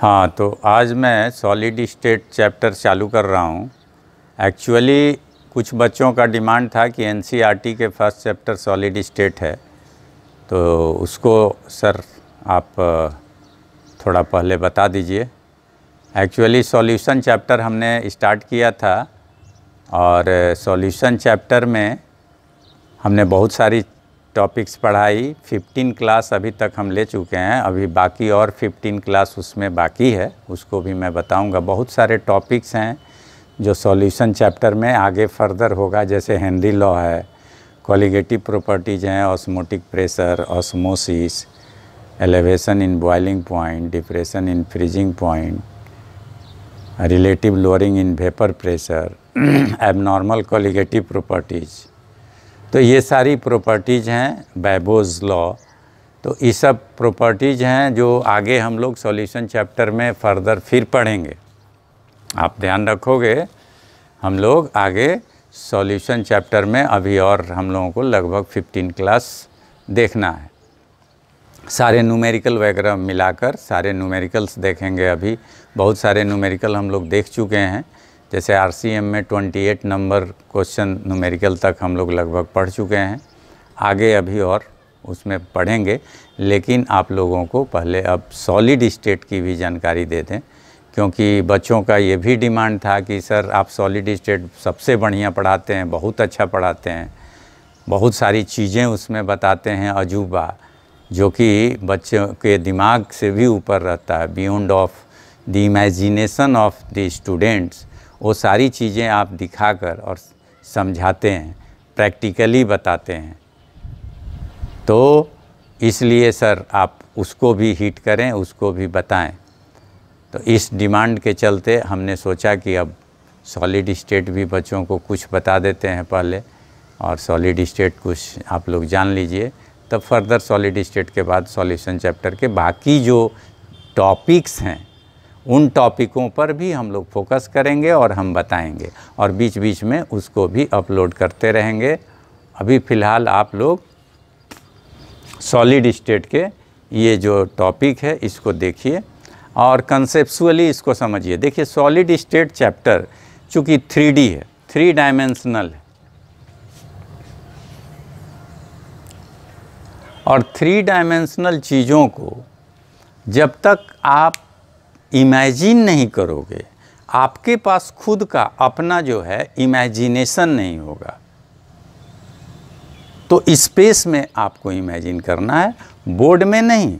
हाँ तो आज मैं सॉलिड स्टेट चैप्टर चालू कर रहा हूँ एक्चुअली कुछ बच्चों का डिमांड था कि एन e के फर्स्ट चैप्टर सॉलिड स्टेट है तो उसको सर आप थोड़ा पहले बता दीजिए एक्चुअली सॉल्यूशन चैप्टर हमने स्टार्ट किया था और सॉल्यूशन चैप्टर में हमने बहुत सारी टॉपिक्स पढ़ाई 15 क्लास अभी तक हम ले चुके हैं अभी बाकी और 15 क्लास उसमें बाकी है उसको भी मैं बताऊंगा बहुत सारे टॉपिक्स हैं जो सॉल्यूशन चैप्टर में आगे फर्दर होगा जैसे हेनरी लॉ है कॉलीगेटिव प्रॉपर्टीज़ हैं osmotic pressure osmosis elevation in boiling point depression in freezing point relative lowering in vapour pressure abnormal colligative properties तो ये सारी प्रॉपर्टीज़ हैं बैबोज लॉ तो ये सब प्रॉपर्टीज़ हैं जो आगे हम लोग सॉल्यूशन चैप्टर में फर्दर फिर पढ़ेंगे आप ध्यान रखोगे हम लोग आगे सॉल्यूशन चैप्टर में अभी और हम लोगों को लगभग 15 क्लास देखना है सारे न्यूमेरिकल वगैरह मिलाकर सारे न्यूमेरिकल्स देखेंगे अभी बहुत सारे न्यूमेरिकल हम लोग देख चुके हैं जैसे आरसीएम में 28 नंबर क्वेश्चन न्यूमेरिकल तक हम लोग लगभग पढ़ चुके हैं आगे अभी और उसमें पढ़ेंगे लेकिन आप लोगों को पहले अब सॉलिड स्टेट की भी जानकारी दे दें क्योंकि बच्चों का ये भी डिमांड था कि सर आप सॉलिड स्टेट सबसे बढ़िया पढ़ाते हैं बहुत अच्छा पढ़ाते हैं बहुत सारी चीज़ें उसमें बताते हैं अजूबा जो कि बच्चों के दिमाग से भी ऊपर रहता है beyond of the imagination of the students वो सारी चीज़ें आप दिखाकर और समझाते हैं प्रैक्टिकली बताते हैं तो इसलिए सर आप उसको भी हीट करें उसको भी बताएं तो इस डिमांड के चलते हमने सोचा कि अब सॉलिड स्टेट भी बच्चों को कुछ बता देते हैं पहले और सॉलिड स्टेट कुछ आप लोग जान लीजिए तब फर्दर सॉलिड स्टेट के बाद सॉल्यूशन चैप्टर के बाकी जो टॉपिक्स हैं उन टॉपिकों पर भी हम लोग फोकस करेंगे और हम बताएंगे और बीच बीच में उसको भी अपलोड करते रहेंगे अभी फ़िलहाल आप लोग सॉलिड स्टेट के ये जो टॉपिक है इसको देखिए और कंसेप्सुअली इसको समझिए देखिए सॉलिड स्टेट चैप्टर चूँकि थ्री है थ्री डायमेंशनल है और थ्री डायमेंशनल चीज़ों को जब तक आप इमेजिन नहीं करोगे आपके पास खुद का अपना जो है इमेजिनेशन नहीं होगा तो स्पेस में आपको इमेजिन करना है बोर्ड में नहीं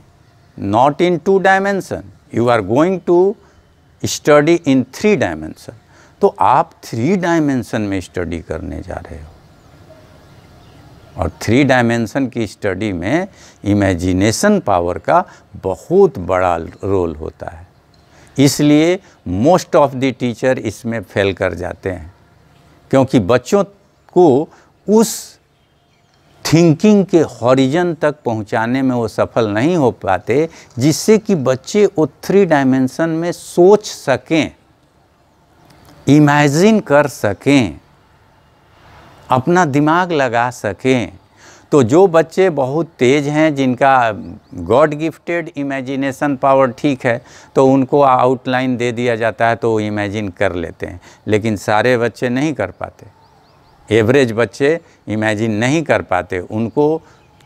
not in two dimension you are going to study in three dimension तो आप थ्री डायमेंशन में स्टडी करने जा रहे हो और थ्री डायमेंशन की स्टडी में इमेजिनेशन पावर का बहुत बड़ा रोल होता है इसलिए मोस्ट ऑफ द टीचर इसमें फेल कर जाते हैं क्योंकि बच्चों को उस थिंकिंग के हॉरिजन तक पहुंचाने में वो सफल नहीं हो पाते जिससे कि बच्चे वो थ्री डायमेंशन में सोच सकें इमेजिन कर सकें अपना दिमाग लगा सकें तो जो बच्चे बहुत तेज़ हैं जिनका गॉड गिफ्टेड इमेजिनेशन पावर ठीक है तो उनको आउटलाइन दे दिया जाता है तो वो इमेजिन कर लेते हैं लेकिन सारे बच्चे नहीं कर पाते एवरेज बच्चे इमेजिन नहीं कर पाते उनको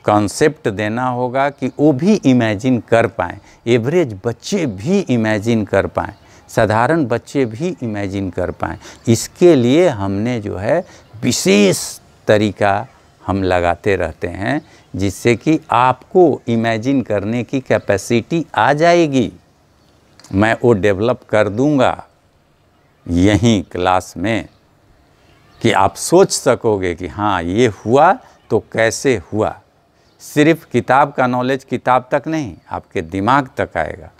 कॉन्सेप्ट देना होगा कि वो भी इमेजिन कर पाएँ एवरेज बच्चे भी इमेजिन कर पाएँ साधारण बच्चे भी इमेजिन कर पाएँ इसके लिए हमने जो है विशेष तरीका हम लगाते रहते हैं जिससे कि आपको इमेजिन करने की कैपेसिटी आ जाएगी मैं वो डेवलप कर दूंगा यहीं क्लास में कि आप सोच सकोगे कि हाँ ये हुआ तो कैसे हुआ सिर्फ किताब का नॉलेज किताब तक नहीं आपके दिमाग तक आएगा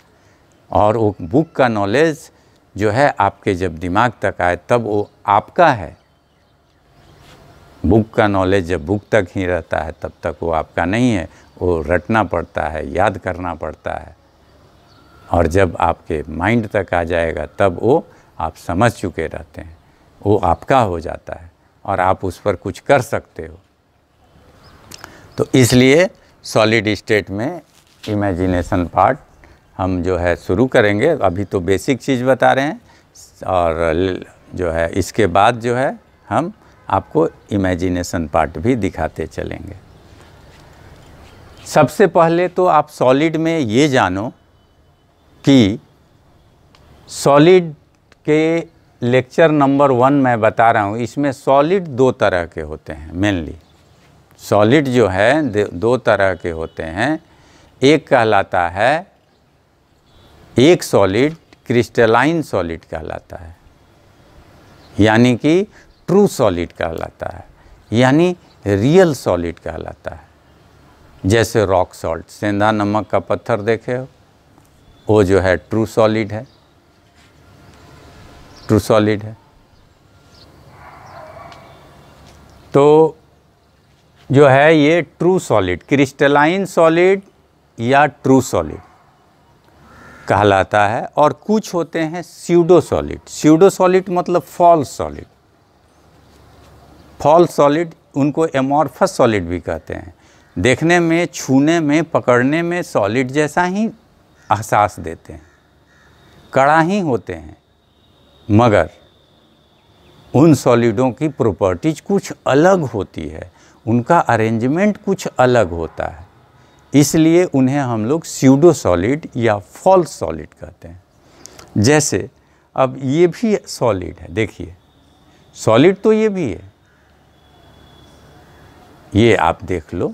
और वो बुक का नॉलेज जो है आपके जब दिमाग तक आए तब वो आपका है बुक का नॉलेज जब बुक तक ही रहता है तब तक वो आपका नहीं है वो रटना पड़ता है याद करना पड़ता है और जब आपके माइंड तक आ जाएगा तब वो आप समझ चुके रहते हैं वो आपका हो जाता है और आप उस पर कुछ कर सकते हो तो इसलिए सॉलिड स्टेट में इमेजिनेशन पार्ट हम जो है शुरू करेंगे अभी तो बेसिक चीज़ बता रहे हैं और जो है इसके बाद जो है हम आपको इमेजिनेशन पार्ट भी दिखाते चलेंगे सबसे पहले तो आप सॉलिड में ये जानो कि सॉलिड के लेक्चर नंबर वन मैं बता रहा हूँ इसमें सॉलिड दो तरह के होते हैं मेनली सॉलिड जो है दो तरह के होते हैं एक कहलाता है एक सॉलिड क्रिस्टलाइन सॉलिड कहलाता है यानी कि ट्रू सॉलिड कहलाता है यानी रियल सॉलिड कहलाता है जैसे रॉक सॉल्ट सेंधा नमक का पत्थर देखे हो वो जो है ट्रू सॉलिड है ट्रू सॉलिड है तो जो है ये ट्रू सॉलिड क्रिस्टलाइन सॉलिड या ट्रू सॉलिड कहलाता है और कुछ होते हैं सीडो सॉलिड सीडो सॉलिड मतलब फॉल्स सॉलिड फॉल सॉलिड उनको एमॉर्फस सॉलिड भी कहते हैं देखने में छूने में पकड़ने में सॉलिड जैसा ही एहसास देते हैं कड़ा ही होते हैं मगर उन सॉलिडों की प्रॉपर्टीज कुछ अलग होती है उनका अरेंजमेंट कुछ अलग होता है इसलिए उन्हें हम लोग सीडो सॉलिड या फॉल्स सॉलिड कहते हैं जैसे अब ये भी सॉलिड है देखिए सॉलिड तो ये भी है ये आप देख लो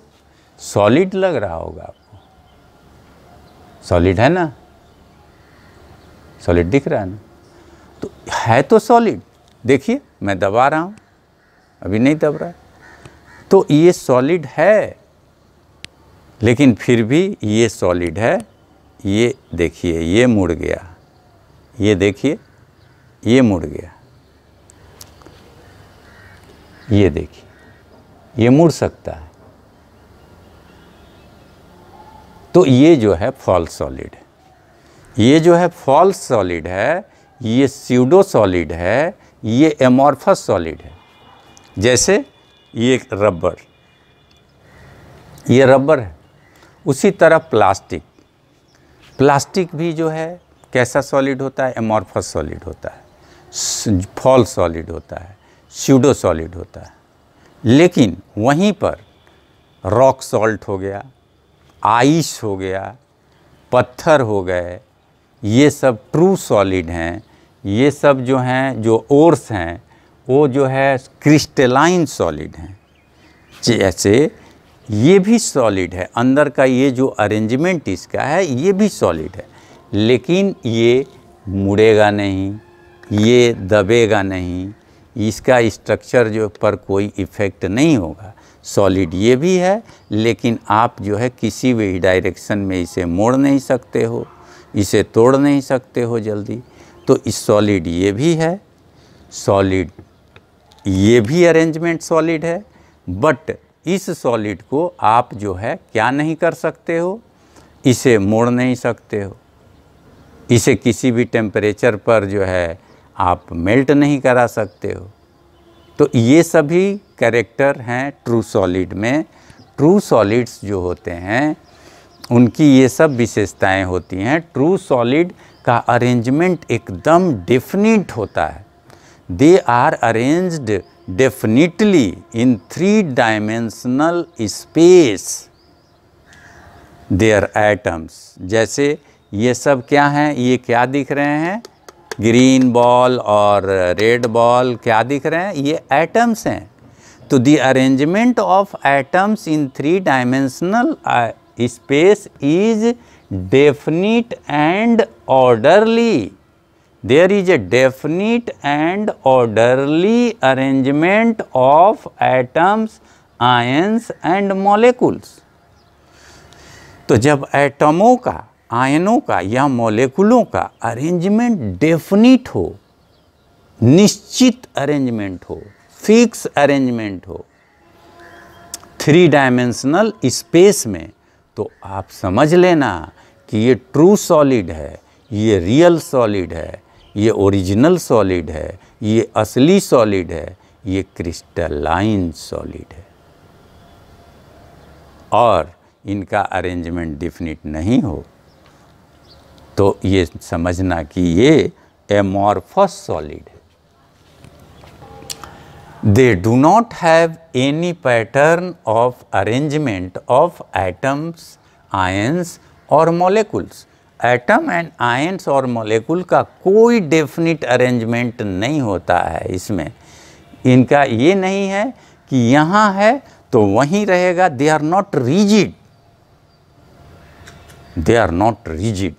सॉलिड लग रहा होगा आपको सॉलिड है ना सॉलिड दिख रहा है ना तो है तो सॉलिड देखिए मैं दबा रहा हूँ अभी नहीं दब रहा तो ये सॉलिड है लेकिन फिर भी ये सॉलिड है ये देखिए ये मुड़ गया ये देखिए ये मुड़ गया ये देखिए ये मुड़ सकता है तो ये जो है फॉल्स सॉलिड ये जो है फॉल्स सॉलिड है ये स्यूडो सॉलिड है ये एमॉर्फस सॉलिड है जैसे ये रबर ये रबर है उसी तरह प्लास्टिक प्लास्टिक भी जो है कैसा सॉलिड होता है एमॉर्फस सॉलिड होता है फॉल सॉलिड होता है स्यूडो सॉलिड होता है लेकिन वहीं पर रॉक सॉल्ट हो गया आइस हो गया पत्थर हो गए ये सब ट्रू सॉलिड हैं ये सब जो हैं जो ओर्स हैं वो जो है क्रिस्टलाइन सॉलिड हैं जैसे ये भी सॉलिड है अंदर का ये जो अरेंजमेंट इसका है ये भी सॉलिड है लेकिन ये मुड़ेगा नहीं ये दबेगा नहीं इसका स्ट्रक्चर जो पर कोई इफ़ेक्ट नहीं होगा सॉलिड ये भी है लेकिन आप जो है किसी भी डायरेक्शन में इसे मोड़ नहीं सकते हो इसे तोड़ नहीं सकते हो जल्दी तो इस सॉलिड ये भी है सॉलिड ये भी अरेंजमेंट सॉलिड है बट इस सॉलिड को आप जो है क्या नहीं कर सकते हो इसे मोड़ नहीं सकते हो इसे किसी भी टेम्परेचर पर जो है आप मेल्ट नहीं करा सकते हो तो ये सभी कैरेक्टर हैं ट्रू सॉलिड में ट्रू सॉलिड्स जो होते हैं उनकी ये सब विशेषताएं होती हैं ट्रू सॉलिड का अरेंजमेंट एकदम डेफिनिट होता है they are arranged definitely in three dimensional space their items जैसे ये सब क्या हैं ये क्या दिख रहे हैं ग्रीन बॉल और रेड बॉल क्या दिख रहे हैं ये एटम्स हैं तो the arrangement of atoms in three dimensional space is definite and orderly there is a definite and orderly arrangement of atoms ions and molecules तो जब एटमों का आयनों का या मोलिकुलों का अरेंजमेंट डेफिनिट हो निश्चित अरेंजमेंट हो फिक्स अरेंजमेंट हो थ्री डायमेंशनल स्पेस में तो आप समझ लेना कि ये ट्रू सॉलिड है ये रियल सॉलिड है ये ओरिजिनल सॉलिड है ये असली सॉलिड है ये क्रिस्टलाइन सॉलिड है और इनका अरेंजमेंट डिफिनिट नहीं हो तो ये समझना कि ये एमॉर्फस सॉलिड है they do not have any pattern of arrangement of atoms ions और मोलिकुल्स एटम एंड आयंस और मोलिकुल का कोई डेफिनेट अरेंजमेंट नहीं होता है इसमें इनका ये नहीं है कि यहाँ है तो वहीं रहेगा they are not rigid they are not rigid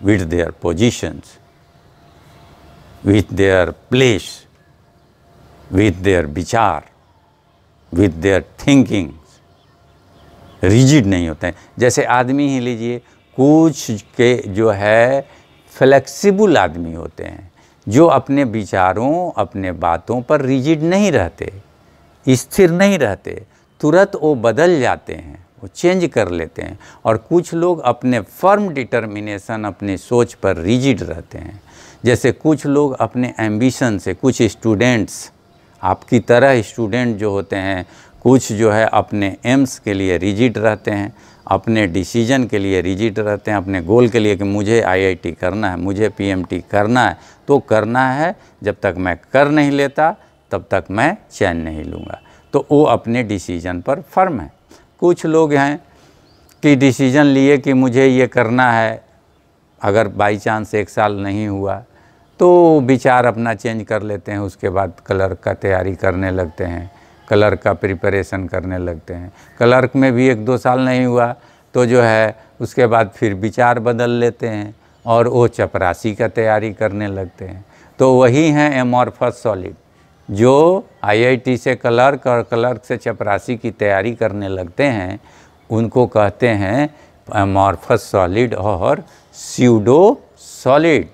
with their positions, with their place, with their विचार with their thinking rigid नहीं होते हैं जैसे आदमी ही लीजिए कुछ के जो है फ्लेक्सिबल आदमी होते हैं जो अपने विचारों अपने बातों पर रिजिड नहीं रहते स्थिर नहीं रहते तुरंत वो बदल जाते हैं को चेंज कर लेते हैं और कुछ लोग अपने फर्म डिटर्मिनेशन अपनी सोच पर रिजिड रहते हैं जैसे कुछ लोग अपने एम्बिशन से कुछ स्टूडेंट्स आपकी तरह स्टूडेंट जो होते हैं कुछ जो है अपने एम्स के लिए रिजिड रहते हैं अपने डिसीजन के लिए रिजिड रहते हैं अपने गोल के लिए कि मुझे आईआईटी करना है मुझे पीएमटी करना है तो करना है जब तक मैं कर नहीं लेता तब तक मैं चैन नहीं लूँगा तो वो अपने डिसीजन पर फर्म है कुछ लोग हैं कि डिसीजन लिए कि मुझे ये करना है अगर बाई चांस एक साल नहीं हुआ तो विचार अपना चेंज कर लेते हैं उसके बाद क्लर्क का तैयारी करने लगते हैं क्लर्क का प्रिपरेशन करने लगते हैं क्लर्क में भी एक दो साल नहीं हुआ तो जो है उसके बाद फिर विचार बदल लेते हैं और वो चपरासी का तैयारी करने लगते हैं तो वही हैं एमॉर्फस सॉलिड जो आईआईटी से क्लर्क और क्लर्क से चपरासी की तैयारी करने लगते हैं उनको कहते हैं मॉर्फस सॉलिड और सीडो सॉलिड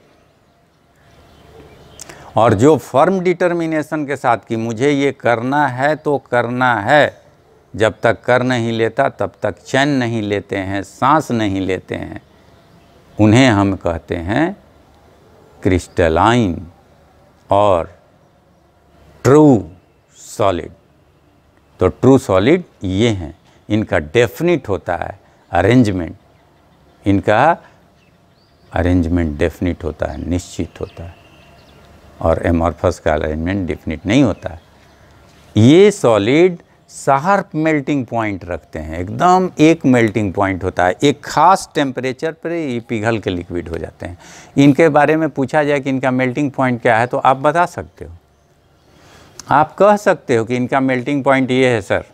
और जो फर्म डिटर्मिनेशन के साथ कि मुझे ये करना है तो करना है जब तक कर नहीं लेता तब तक चैन नहीं लेते हैं सांस नहीं लेते हैं उन्हें हम कहते हैं क्रिस्टलाइन और ट्रू सॉलिड तो ट्रू सॉलिड ये हैं इनका डेफिनिट होता है अरेंजमेंट इनका अरेंजमेंट डेफिनिट होता है निश्चित होता है और एमॉर्फस का अरेंजमेंट डेफिनिट नहीं होता है ये सॉलिड शार्प मेल्टिंग पॉइंट रखते हैं एकदम एक मेल्टिंग पॉइंट होता है एक खास टेम्परेचर पर ये पिघल के लिक्विड हो जाते हैं इनके बारे में पूछा जाए कि इनका मेल्टिंग पॉइंट क्या है तो आप बता सकते हो आप कह सकते हो कि इनका मेल्टिंग पॉइंट ये है सर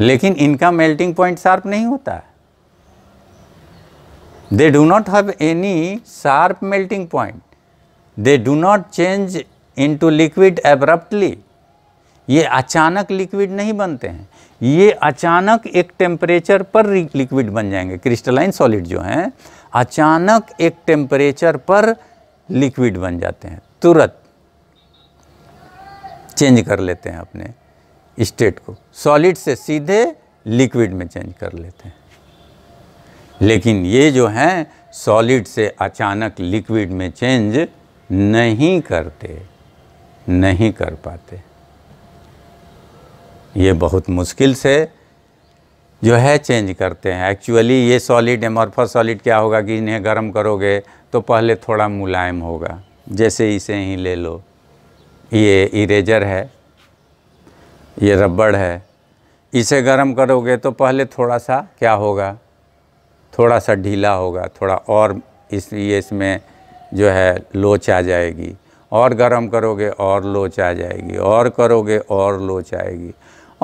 लेकिन इनका मेल्टिंग पॉइंट शार्प नहीं होता they do not have any sharp melting point they do not change into liquid abruptly ये अचानक लिक्विड नहीं बनते हैं ये अचानक एक टेम्परेचर पर लिक्विड बन जाएंगे क्रिस्टलाइन सॉलिड जो हैं अचानक एक टेम्परेचर पर लिक्विड बन जाते हैं तुरंत चेंज कर लेते हैं अपने स्टेट को सॉलिड से सीधे लिक्विड में चेंज कर लेते हैं लेकिन ये जो हैं सॉलिड से अचानक लिक्विड में चेंज नहीं करते नहीं कर पाते ये बहुत मुश्किल से जो है चेंज करते हैं एक्चुअली ये सॉलिड एमॉर्फस सॉलिड क्या होगा कि इन्हें गर्म करोगे तो पहले थोड़ा मुलायम होगा जैसे इसे ही ले लो ये इरेजर है ये रबड़ है इसे गर्म करोगे तो पहले थोड़ा सा क्या होगा थोड़ा सा ढीला होगा थोड़ा और इसलिए इसमें जो है लोच आ जाएगी और गर्म करोगे और लोच आ जाएगी और करोगे और लोच आएगी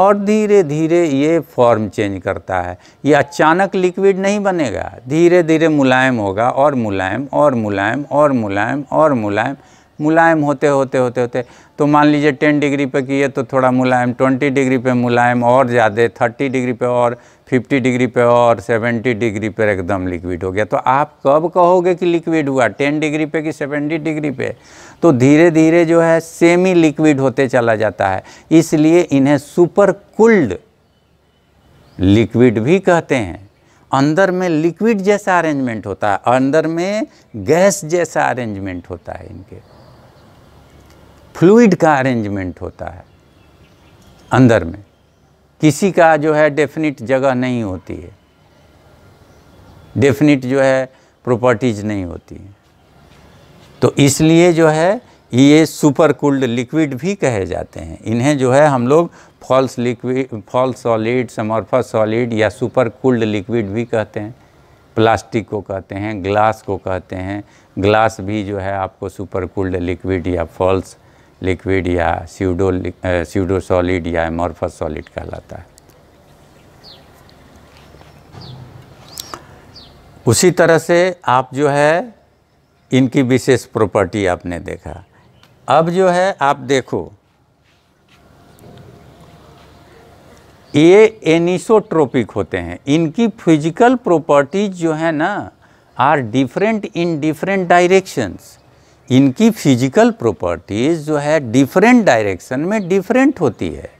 और धीरे धीरे ये फॉर्म चेंज करता है ये अचानक लिक्विड नहीं बनेगा धीरे धीरे मुलायम होगा और मुलायम और मुलायम और मुलायम और मुलायम मुलायम होते होते होते होते तो मान लीजिए टेन डिग्री पे किए तो थोड़ा मुलायम ट्वेंटी डिग्री पे मुलायम और ज़्यादा थर्टी डिग्री पे और फिफ्टी डिग्री पे और सेवेंटी डिग्री पर एकदम लिक्विड हो गया तो आप कब कहोगे कि लिक्विड हुआ टेन डिग्री पे कि सेवेंटी डिग्री पे तो धीरे धीरे जो है सेमी लिक्विड होते चला जाता है इसलिए इन्हें सुपर कुल्ड लिक्विड भी कहते हैं अंदर में लिक्विड जैसा अरेंजमेंट होता है अंदर में गैस जैसा अरेंजमेंट होता है इनके फ्लूड का अरेंजमेंट होता है अंदर में किसी का जो है डेफिनेट जगह नहीं होती है डेफिनेट जो है प्रॉपर्टीज़ नहीं होती है तो इसलिए जो है ये सुपर कूल्ड लिक्विड भी कहे जाते हैं इन्हें जो है हम लोग false liquid false solid amorphous solid या सुपर कूल्ड लिक्विड भी कहते हैं प्लास्टिक को कहते हैं ग्लास को कहते हैं ग्लास भी जो है आपको सुपर कूल्ड लिक्विड या फॉल्स लिक्विड या सीडो सीडो सॉलिड या एमॉर्फस सॉलिड कहलाता है उसी तरह से आप जो है इनकी विशेष प्रॉपर्टी आपने देखा अब जो है आप देखो ये एनिसोट्रोपिक होते हैं इनकी फिजिकल प्रॉपर्टीज जो है ना are different in different directions इनकी फिजिकल प्रॉपर्टीज़ जो है डिफरेंट डायरेक्शन में डिफरेंट होती है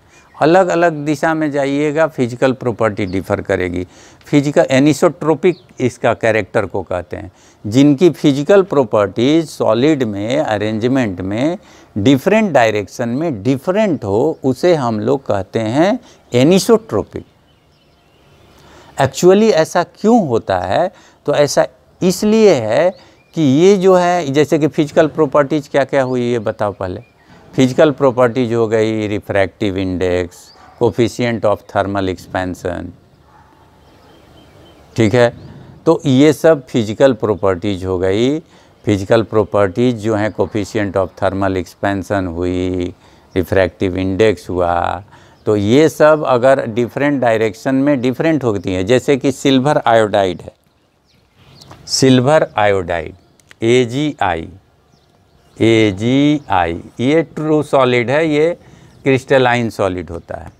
अलग अलग दिशा में जाइएगा फिजिकल प्रॉपर्टी डिफर करेगी फिजिकल एनिसोट्रोपिक इसका कैरेक्टर को कहते हैं जिनकी फिजिकल प्रॉपर्टीज सॉलिड में अरेंजमेंट में डिफरेंट डायरेक्शन में डिफरेंट हो उसे हम लोग कहते हैं एनिसोट्रोपिक एक्चुअली ऐसा क्यों होता है तो ऐसा इसलिए है कि ये जो है जैसे कि फिजिकल प्रॉपर्टीज़ क्या क्या हुई ये बताओ पहले फिजिकल प्रॉपर्टीज हो गई refractive index coefficient of thermal expansion ठीक है तो ये सब फिजिकल प्रॉपर्टीज हो गई फिजिकल प्रॉपर्टीज जो हैं कोफिशियंट ऑफ थर्मल एक्सपेंसन हुई रिफ्रैक्टिव इंडेक्स हुआ तो ये सब अगर डिफरेंट डायरेक्शन में डिफरेंट होती हैं जैसे कि सिल्वर आयोडाइड है silver iodide A G I A G I ये ट्रू सॉलिड है ये क्रिस्टलाइन सॉलिड होता है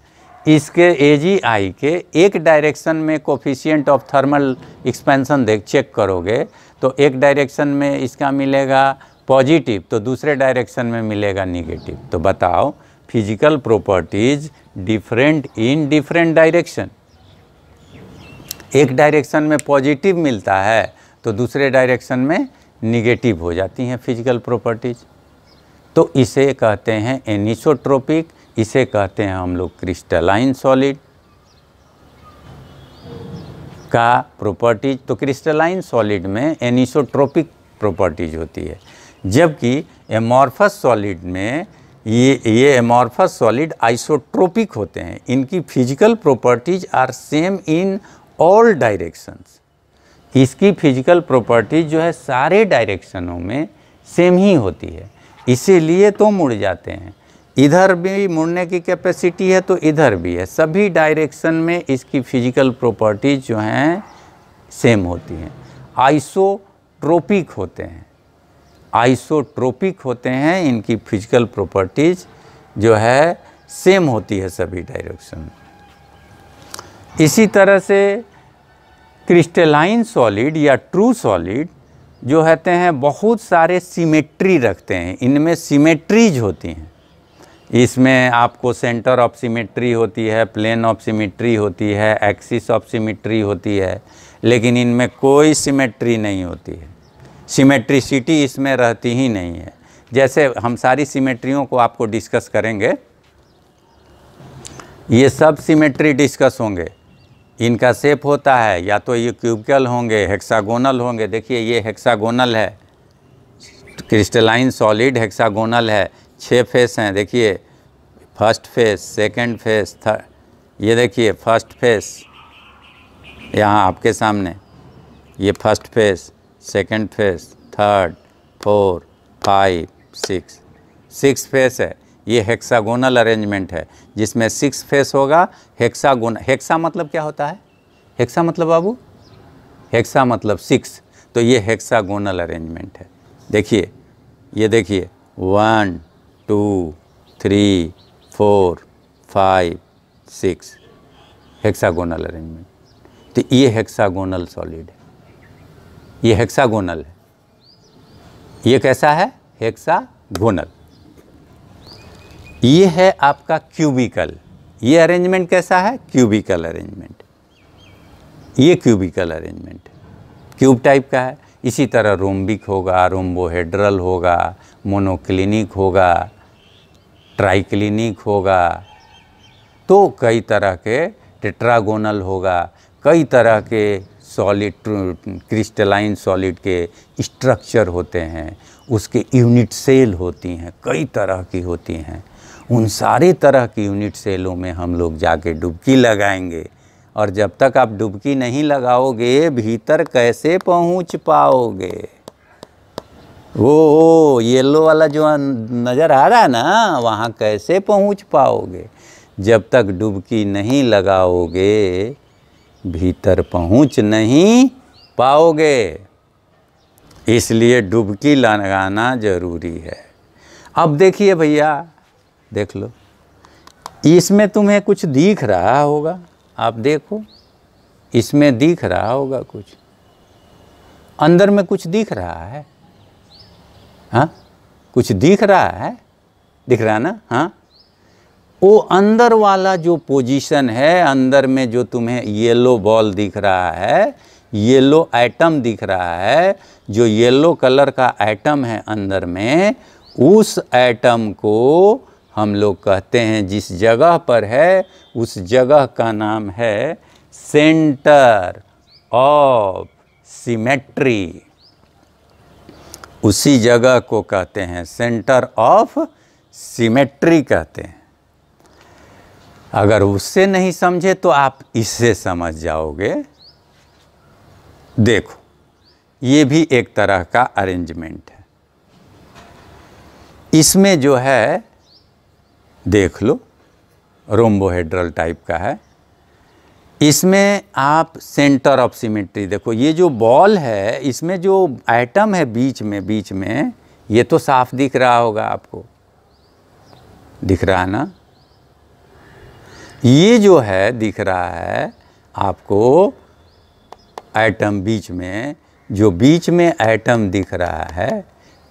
इसके ए जी आई के एक डायरेक्शन में कोफिशियंट ऑफ थर्मल एक्सपेंशन देख चेक करोगे तो एक डायरेक्शन में इसका मिलेगा पॉजिटिव तो दूसरे डायरेक्शन में मिलेगा निगेटिव तो बताओ physical properties different in different direction एक डायरेक्शन में पॉजिटिव मिलता है तो दूसरे डायरेक्शन में निगेटिव हो जाती हैं फिजिकल प्रॉपर्टीज़ तो इसे कहते हैं एनिसोट्रोपिक इसे कहते हैं हम लोग क्रिस्टलाइन सॉलिड का प्रॉपर्टीज तो क्रिस्टलाइन सॉलिड में एनिसोट्रोपिक प्रॉपर्टीज होती है जबकि एमॉर्फस सॉलिड में ये ये एमॉर्फस सॉलिड आइसोट्रोपिक होते हैं इनकी physical properties are same in all directions इसकी फिजिकल प्रॉपर्टीज जो है सारे डायरेक्शनों में सेम ही होती है इसीलिए तो मुड़ जाते हैं इधर भी मुड़ने की कैपेसिटी है तो इधर भी है सभी डायरेक्शन में इसकी फिजिकल प्रॉपर्टीज जो हैं सेम होती हैं आइसोट्रोपिक होते हैं आइसोट्रोपिक होते हैं इनकी फिजिकल प्रॉपर्टीज जो है सेम होती है सभी डायरेक्शन इसी तरह से क्रिस्टलाइन सॉलिड या ट्रू सॉलिड जो होते हैं बहुत सारे सिमेट्री रखते हैं इनमें सिमेट्रीज होती हैं इसमें आपको सेंटर ऑफ सिमेट्री होती है प्लेन ऑफ सिमेट्री होती है एक्सिस ऑफ सिमेट्री होती है लेकिन इनमें कोई सिमेट्री नहीं होती है सिमेट्रिसिटी इसमें रहती ही नहीं है जैसे हम सारी सिमेट्रियों को आपको डिस्कस करेंगे ये सब सिमेट्री डिस्कस होंगे इनका सेप होता है या तो ये क्यूबिकल होंगे हेक्सागोनल होंगे देखिए ये हेक्सागोनल है क्रिस्टलाइन सॉलिड हेक्सागोनल है छः फेस हैं देखिए first face second face third ये देखिए फर्स्ट फेस यहाँ आपके सामने ये first face second face third four five six six face है ये हेक्सागोनल अरेंजमेंट है जिसमें सिक्स फेस होगा हेक्सागोन हेक्सा मतलब क्या होता है हेक्सा मतलब बाबू हेक्सा मतलब सिक्स तो ये हेक्सागोनल अरेंजमेंट है देखिए ये देखिए one two three four five six hexagonal arrangement तो ये हेक्सागोनल सॉलिड है ये हेक्सागोनल है ये कैसा है हेक्सागोनल ये है आपका क्यूबिकल ये अरेंजमेंट कैसा है क्यूबिकल अरेंजमेंट ये क्यूबिकल अरेंजमेंट क्यूब टाइप का है इसी तरह रोम्बिक होगा रोम्बोहेड्रल होगा मोनोक्लिनिक होगा ट्राइक्लिनिक होगा तो कई तरह के टेट्रागोनल होगा कई तरह के सॉलिड क्रिस्टलाइन सॉलिड के स्ट्रक्चर होते हैं उसके यूनिट सेल होती हैं कई तरह की होती हैं उन सारे तरह की यूनिट सेलों में हम लोग जाके डुबकी लगाएंगे और जब तक आप डुबकी नहीं लगाओगे भीतर कैसे पहुंच पाओगे वो येलो वाला जो नज़र आ रहा है ना वहाँ कैसे पहुंच पाओगे जब तक डुबकी नहीं लगाओगे भीतर पहुंच नहीं पाओगे इसलिए डुबकी लगाना ज़रूरी है अब देखिए भैया देख लो इसमें तुम्हें कुछ दिख रहा होगा आप देखो इसमें दिख रहा होगा कुछ अंदर में कुछ दिख रहा है हाँ कुछ दिख रहा है दिख रहा ना हाँ वो अंदर वाला जो पोजीशन है अंदर में जो तुम्हें येलो बॉल दिख रहा है येलो आइटम दिख रहा है जो येलो कलर का आइटम है अंदर में उस आइटम को हम लोग कहते हैं जिस जगह पर है उस जगह का नाम है सेंटर ऑफ सिमेट्री उसी जगह को कहते हैं सेंटर ऑफ सिमेट्री कहते हैं अगर उससे नहीं समझे तो आप इससे समझ जाओगे देखो ये भी एक तरह का अरेंजमेंट है इसमें जो है देख लो रोम्बोहेड्रल टाइप का है इसमें आप सेंटर ऑफ सिमेट्री देखो ये जो बॉल है इसमें जो आइटम है बीच में बीच में ये तो साफ दिख रहा होगा आपको दिख रहा है ना ये जो है दिख रहा है आपको आइटम बीच में जो बीच में आइटम दिख रहा है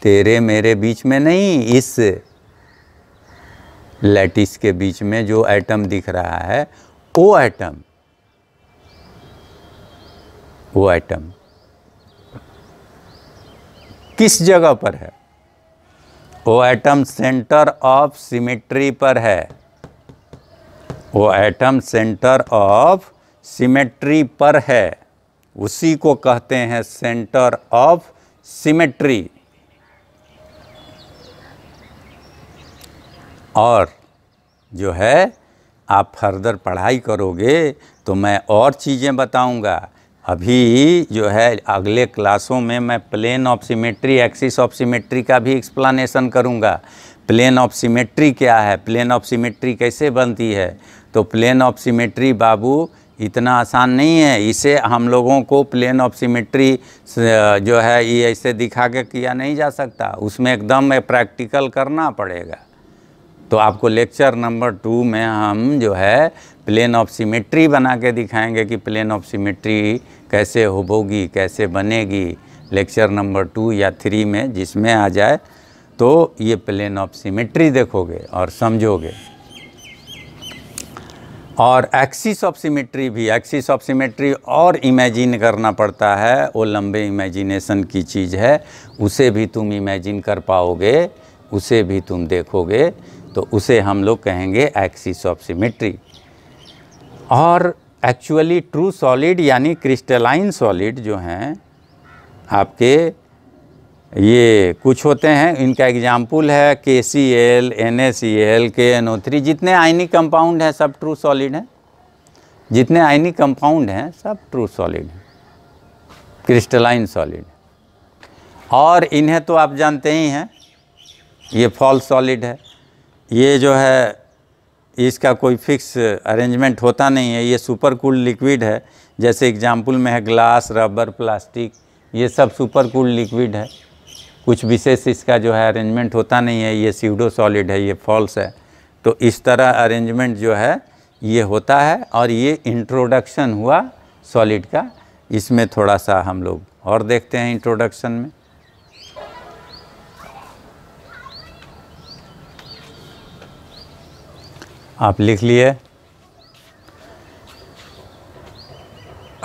तेरे मेरे बीच में नहीं इस लैटिस के बीच में जो एटम दिख रहा है वो एटम वो एटम किस जगह पर है वो एटम सेंटर ऑफ सिमेट्री पर है वो एटम सेंटर ऑफ सिमेट्री पर है उसी को कहते हैं सेंटर ऑफ सिमेट्री और जो है आप फर्दर पढ़ाई करोगे तो मैं और चीज़ें बताऊंगा अभी जो है अगले क्लासों में मैं plane of symmetry axis of symmetry का भी एक्सप्लानेशन करूंगा प्लेन ऑफ सिमेट्री क्या है प्लेन ऑफ सिमेट्री कैसे बनती है तो प्लेन ऑफ सिमेट्री बाबू इतना आसान नहीं है इसे हम लोगों को प्लेन ऑफ सिमेट्री जो है ये ऐसे दिखा के किया नहीं जा सकता उसमें एकदम प्रैक्टिकल करना पड़ेगा तो आपको लेक्चर नंबर टू में हम जो है प्लेन ऑफ सिमेट्री बना के दिखाएंगे कि प्लेन ऑफ सिमेट्री कैसे होगी कैसे बनेगी लेक्चर नंबर टू या थ्री में जिसमें आ जाए तो ये प्लेन ऑफ सिमेट्री देखोगे और समझोगे और एक्सिस ऑफ सिमेट्री भी एक्सिस ऑफ सिमेट्री और इमेजिन करना पड़ता है वो लंबे इमेजिनेशन की चीज़ है उसे भी तुम इमेजिन कर पाओगे उसे भी तुम देखोगे तो उसे हम लोग कहेंगे एक्सिस ऑफ सिमेट्री और एक्चुअली ट्रू सॉलिड यानी क्रिस्टलाइन सॉलिड जो हैं आपके ये कुछ होते हैं इनका एग्जाम्पल है K C L N A C L K N O three जितने आइनी कंपाउंड हैं सब ट्रू सॉलिड हैं जितने आइनी कंपाउंड हैं सब ट्रू सॉलिड हैं क्रिस्टलाइन सॉलिड और इन्हें तो आप जानते ही हैं ये फॉल्स सॉलिड है ये जो है इसका कोई फिक्स अरेंजमेंट होता नहीं है ये सुपर कूल लिक्विड है जैसे एग्जाम्पल में है ग्लास रबर प्लास्टिक ये सब सुपर कूल लिक्विड है कुछ विशेष इसका जो है अरेंजमेंट होता नहीं है ये सीडो सॉलिड है ये फॉल्स है तो इस तरह अरेंजमेंट जो है ये होता है और ये इंट्रोडक्शन हुआ सॉलिड का इसमें थोड़ा सा हम लोग और देखते हैं इंट्रोडक्शन में आप लिख लिए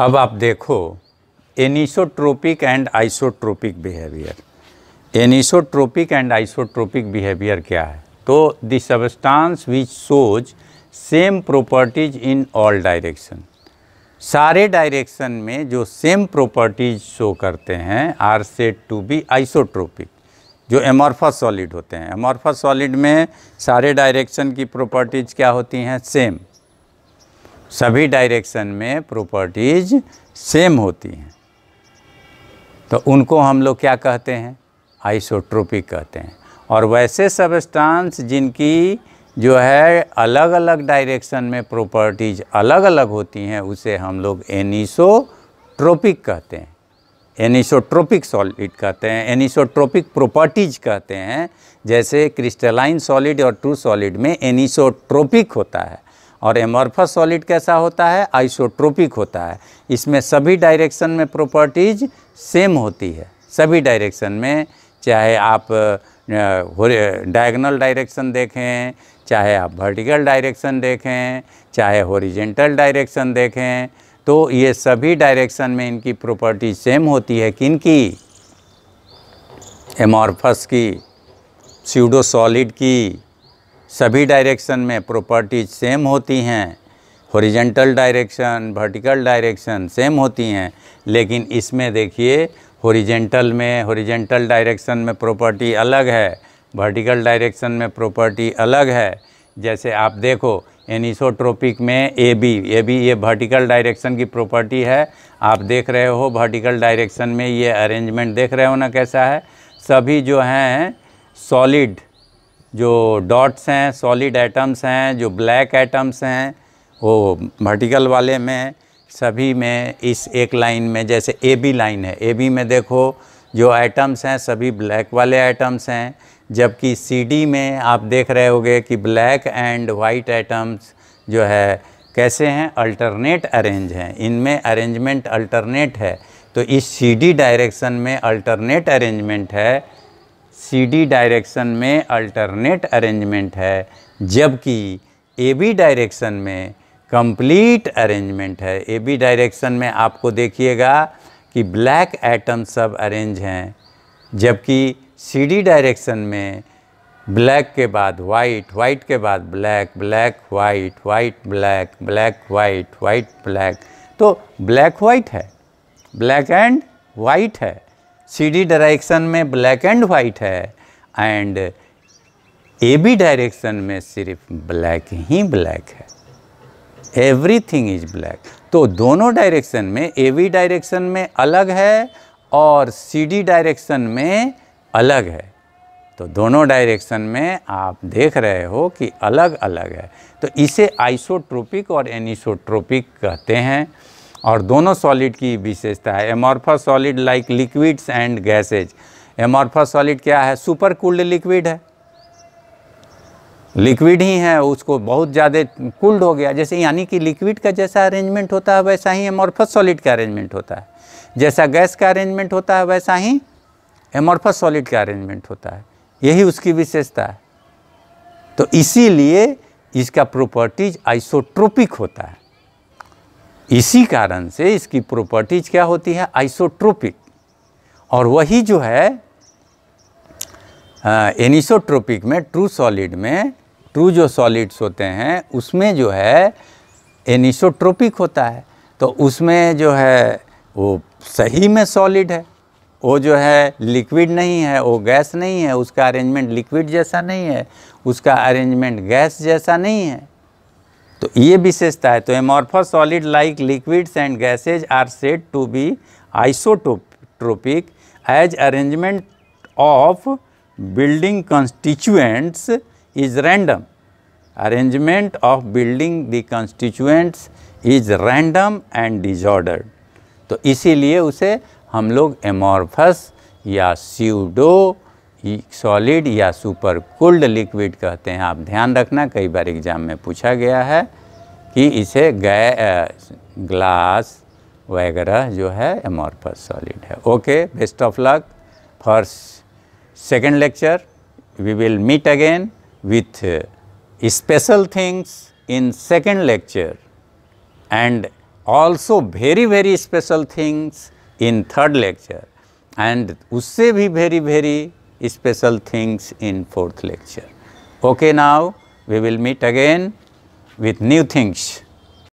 अब आप देखो anisotropic and isotropic behaviour anisotropic and isotropic behaviour क्या है तो the substance which shows same properties in all direction सारे डायरेक्शन में जो सेम प्रॉपर्टीज शो करते हैं are said to be isotropic जो एमॉर्फस सॉलिड होते हैं एमॉर्फस सॉलिड में सारे डायरेक्शन की प्रॉपर्टीज़ क्या होती हैं सेम सभी डायरेक्शन में प्रॉपर्टीज़ सेम होती हैं तो उनको हम लोग क्या कहते हैं आइसोट्रोपिक कहते हैं और वैसे सबस्टांस जिनकी जो है अलग अलग डायरेक्शन में प्रॉपर्टीज़ अलग अलग होती हैं उसे हम लोग एनिसोट्रोपिक कहते हैं एनिसोट्रोपिक सॉलिड कहते हैं एनिसोट्रोपिक प्रॉपर्टीज कहते हैं जैसे क्रिस्टलाइन सॉलिड और ट्रू सॉलिड में एनिसोट्रोपिक होता है और एमॉर्फस सॉलिड कैसा होता है आइसोट्रोपिक होता है इसमें सभी डायरेक्शन में प्रॉपर्टीज सेम होती है सभी डायरेक्शन में चाहे आप डायगोनल डायरेक्शन देखें चाहे आप वर्टिकल डायरेक्शन देखें चाहे होरिजेंटल डायरेक्शन देखें तो ये सभी डायरेक्शन में इनकी प्रॉपर्टी सेम होती है किन की एमॉर्फस की स्यूडो सॉलिड की सभी डायरेक्शन में प्रॉपर्टीज सेम होती हैं horizontal direction vertical direction same होती हैं लेकिन इसमें देखिए हॉरिजेंटल में हॉरिजेंटल डायरेक्शन में प्रॉपर्टी अलग है वर्टिकल डायरेक्शन में प्रॉपर्टी अलग है जैसे आप देखो एनिसोट्रोपिक में ए बी ए बी ये वर्टिकल डायरेक्शन की प्रॉपर्टी है आप देख रहे हो वर्टिकल डायरेक्शन में ये अरेंजमेंट देख रहे हो ना कैसा है सभी जो हैं सॉलिड जो डॉट्स हैं सॉलिड एटम्स हैं जो ब्लैक एटम्स हैं वो वर्टिकल वाले में सभी में इस एक लाइन में जैसे ए बी लाइन है ए बी में देखो जो आइटम्स हैं सभी ब्लैक वाले आइटम्स हैं जबकि सीडी में आप देख रहे होंगे कि ब्लैक एंड वाइट एटम्स जो है कैसे हैं अल्टरनेट अरेंज हैं इनमें अरेंजमेंट अल्टरनेट है तो इस सीडी डायरेक्शन में अल्टरनेट अरेंजमेंट है सीडी डायरेक्शन में अल्टरनेट अरेंजमेंट है जबकि ए बी डायरेक्शन में कंप्लीट अरेंजमेंट है ए बी डायरेक्शन में आपको देखिएगा कि ब्लैक एटम सब अरेंज हैं जबकि सीडी डायरेक्शन में ब्लैक के बाद वाइट वाइट के बाद black black white white black black white white black तो ब्लैक वाइट है ब्लैक एंड वाइट है सीडी डायरेक्शन में ब्लैक एंड वाइट है एंड ए बी डायरेक्शन में सिर्फ ब्लैक ही ब्लैक है एवरीथिंग इज ब्लैक तो दोनों डायरेक्शन में ए बी डायरेक्शन में अलग है और सी डी डायरेक्शन में अलग है तो दोनों डायरेक्शन में आप देख रहे हो कि अलग अलग है तो इसे आइसोट्रोपिक और एनिसोट्रोपिक कहते हैं और दोनों सॉलिड की विशेषता है amorphous solid like liquids and gases amorphous solid क्या है सुपर कूल्ड लिक्विड है लिक्विड ही है उसको बहुत ज़्यादा कूल्ड हो गया जैसे यानी कि लिक्विड का जैसा अरेंजमेंट होता है वैसा ही एमॉर्फस सॉलिड का अरेंजमेंट होता है जैसा गैस का अरेंजमेंट होता है वैसा ही एमोर्फस सॉलिड का अरेंजमेंट होता है यही उसकी विशेषता है तो इसीलिए इसका प्रॉपर्टीज आइसोट्रोपिक होता है इसी कारण से इसकी प्रॉपर्टीज क्या होती है आइसोट्रोपिक और वही जो है एनिसोट्रोपिक हाँ, में ट्रू सॉलिड में ट्रू जो सॉलिड्स होते हैं उसमें जो है एनिसोट्रोपिक होता है तो उसमें जो है वो सही में सॉलिड है वो जो है लिक्विड नहीं है वो गैस नहीं है उसका अरेंजमेंट लिक्विड जैसा नहीं है उसका अरेंजमेंट गैस जैसा नहीं है तो ये विशेषता है तो amorphous solid like liquids and gases are said to be isotropic as arrangement of building constituents is random arrangement of building the constituents is random and disordered तो इसीलिए उसे हम लोग एमॉर्फस या सीडो सॉलिड या सुपर कूल्ड लिक्विड कहते हैं आप ध्यान रखना कई बार एग्ज़ाम में पूछा गया है कि इसे गै ग्लास वगैरह जो है एमॉर्फस सॉलिड है okay best of luck for second lecture we will meet again with special things in second lecture and also very very special things in third lecture and usse bhi very very special things in fourth lecture. Okay now, we will meet again with new things.